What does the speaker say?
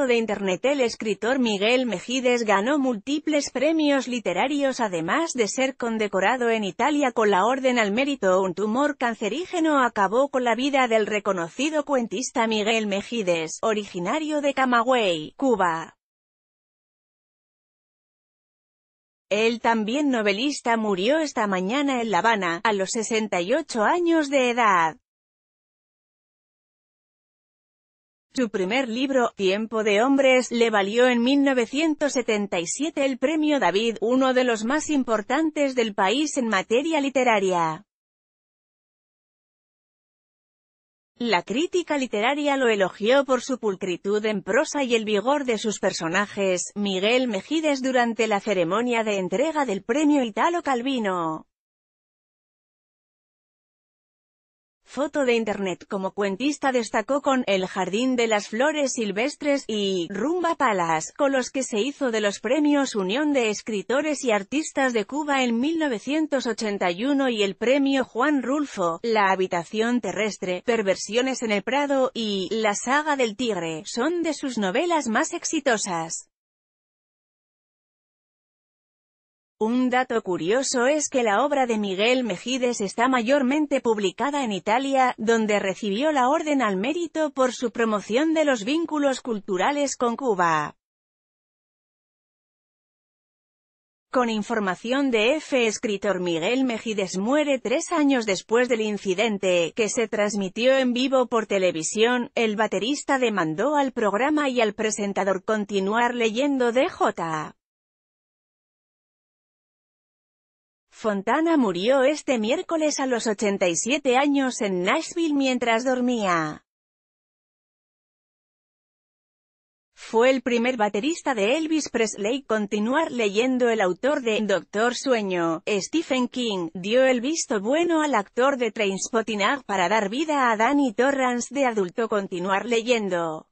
de Internet el escritor Miguel Mejides ganó múltiples premios literarios además de ser condecorado en Italia con la Orden al Mérito. Un tumor cancerígeno acabó con la vida del reconocido cuentista Miguel Mejides, originario de Camagüey, Cuba. El también novelista murió esta mañana en La Habana, a los 68 años de edad. Su primer libro, Tiempo de Hombres, le valió en 1977 el premio David, uno de los más importantes del país en materia literaria. La crítica literaria lo elogió por su pulcritud en prosa y el vigor de sus personajes, Miguel Mejides durante la ceremonia de entrega del premio Italo Calvino. Foto de internet como cuentista destacó con El Jardín de las Flores Silvestres y Rumba palas, con los que se hizo de los premios Unión de Escritores y Artistas de Cuba en 1981 y el premio Juan Rulfo, La Habitación Terrestre, Perversiones en el Prado y La Saga del Tigre, son de sus novelas más exitosas. Un dato curioso es que la obra de Miguel Mejides está mayormente publicada en Italia, donde recibió la Orden al Mérito por su promoción de los vínculos culturales con Cuba. Con información de F. Escritor Miguel Mejides muere tres años después del incidente, que se transmitió en vivo por televisión, el baterista demandó al programa y al presentador continuar leyendo DJ. Fontana murió este miércoles a los 87 años en Nashville mientras dormía. Fue el primer baterista de Elvis Presley. Continuar leyendo el autor de Doctor Sueño, Stephen King, dio el visto bueno al actor de Trainspotting para dar vida a Danny Torrance de adulto. Continuar leyendo.